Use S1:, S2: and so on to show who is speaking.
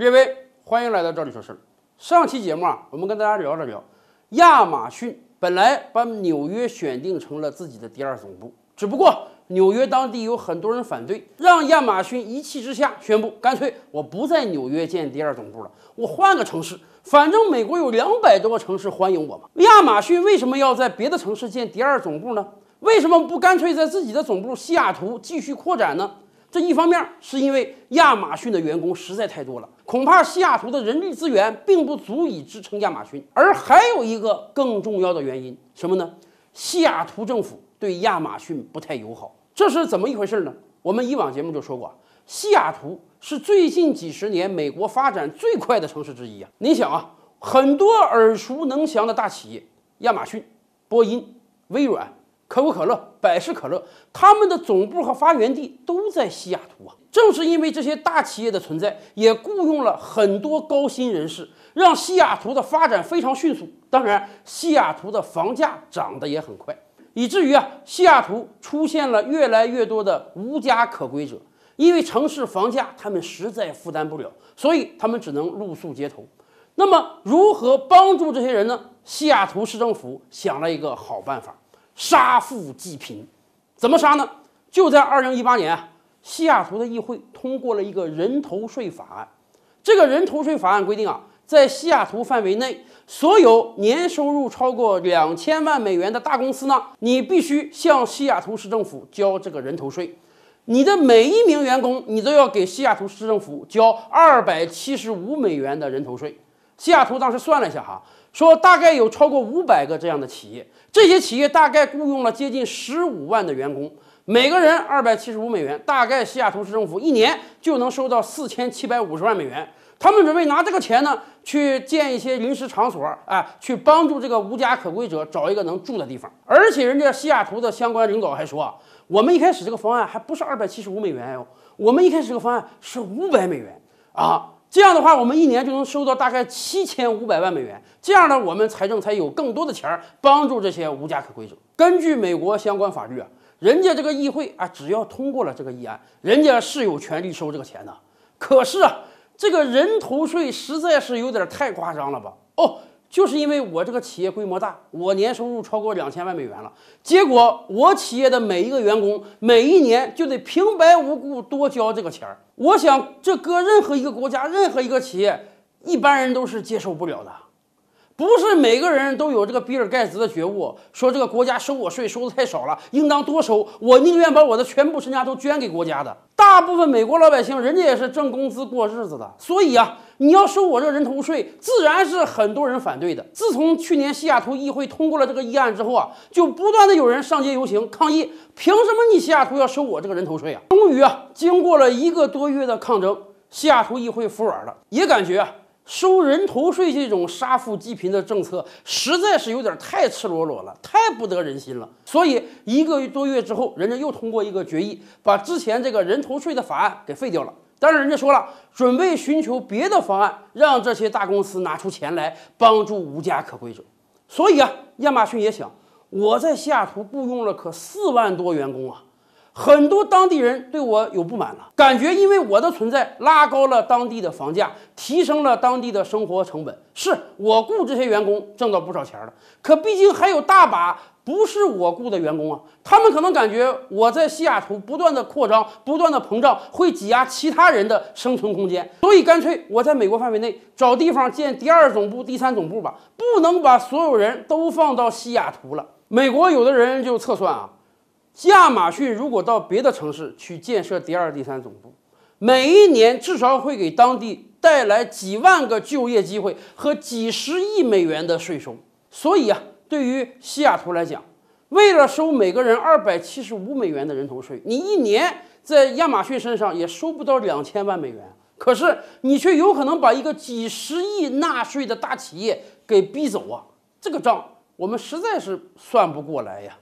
S1: 列位，欢迎来到赵磊说事儿。上期节目啊，我们跟大家聊了聊亚马逊，本来把纽约选定成了自己的第二总部，只不过纽约当地有很多人反对，让亚马逊一气之下宣布，干脆我不在纽约建第二总部了，我换个城市，反正美国有两百多个城市欢迎我嘛。亚马逊为什么要在别的城市建第二总部呢？为什么不干脆在自己的总部西雅图继续扩展呢？这一方面是因为亚马逊的员工实在太多了，恐怕西雅图的人力资源并不足以支撑亚马逊。而还有一个更重要的原因，什么呢？西雅图政府对亚马逊不太友好。这是怎么一回事呢？我们以往节目就说过，西雅图是最近几十年美国发展最快的城市之一啊。你想啊，很多耳熟能详的大企业，亚马逊、波音、微软。可口可乐、百事可乐，他们的总部和发源地都在西雅图啊。正是因为这些大企业的存在，也雇佣了很多高薪人士，让西雅图的发展非常迅速。当然，西雅图的房价涨得也很快，以至于啊，西雅图出现了越来越多的无家可归者，因为城市房价他们实在负担不了，所以他们只能露宿街头。那么，如何帮助这些人呢？西雅图市政府想了一个好办法。杀富济贫，怎么杀呢？就在二零一八年，西雅图的议会通过了一个人头税法案。这个人头税法案规定啊，在西雅图范围内，所有年收入超过两千万美元的大公司呢，你必须向西雅图市政府交这个人头税。你的每一名员工，你都要给西雅图市政府交二百七十五美元的人头税。西雅图当时算了一下，哈，说大概有超过五百个这样的企业，这些企业大概雇佣了接近十五万的员工，每个人二百七十五美元，大概西雅图市政府一年就能收到四千七百五十万美元。他们准备拿这个钱呢，去建一些临时场所，啊，去帮助这个无家可归者找一个能住的地方。而且人家西雅图的相关领导还说，我们一开始这个方案还不是二百七十五美元哦，我们一开始这个方案是五百美元啊。这样的话，我们一年就能收到大概七千五百万美元。这样呢，我们财政才有更多的钱儿帮助这些无家可归者。根据美国相关法律啊，人家这个议会啊，只要通过了这个议案，人家是有权利收这个钱的。可是啊，这个人头税实在是有点太夸张了吧？哦。就是因为我这个企业规模大，我年收入超过两千万美元了，结果我企业的每一个员工每一年就得平白无故多交这个钱儿。我想这搁任何一个国家、任何一个企业，一般人都是接受不了的。不是每个人都有这个比尔盖茨的觉悟，说这个国家收我税收的太少了，应当多收。我宁愿把我的全部身家都捐给国家的。大部分美国老百姓，人家也是挣工资过日子的，所以啊，你要收我这人头税，自然是很多人反对的。自从去年西雅图议会通过了这个议案之后啊，就不断的有人上街游行抗议。凭什么你西雅图要收我这个人头税啊？终于啊，经过了一个多月的抗争，西雅图议会服软了，也感觉。啊，收人头税这种杀富济贫的政策，实在是有点太赤裸裸了，太不得人心了。所以一个多月之后，人家又通过一个决议，把之前这个人头税的法案给废掉了。当然，人家说了，准备寻求别的方案，让这些大公司拿出钱来帮助无家可归者。所以啊，亚马逊也想，我在西雅图雇佣了可四万多员工啊。很多当地人对我有不满了，感觉因为我的存在拉高了当地的房价，提升了当地的生活成本。是我雇这些员工挣到不少钱了，可毕竟还有大把不是我雇的员工啊。他们可能感觉我在西雅图不断的扩张、不断的膨胀，会挤压其他人的生存空间，所以干脆我在美国范围内找地方建第二总部、第三总部吧，不能把所有人都放到西雅图了。美国有的人就测算啊。亚马逊如果到别的城市去建设第二、第三总部，每一年至少会给当地带来几万个就业机会和几十亿美元的税收。所以啊，对于西雅图来讲，为了收每个人二百七十五美元的人头税，你一年在亚马逊身上也收不到两千万美元。可是你却有可能把一个几十亿纳税的大企业给逼走啊！这个账我们实在是算不过来呀。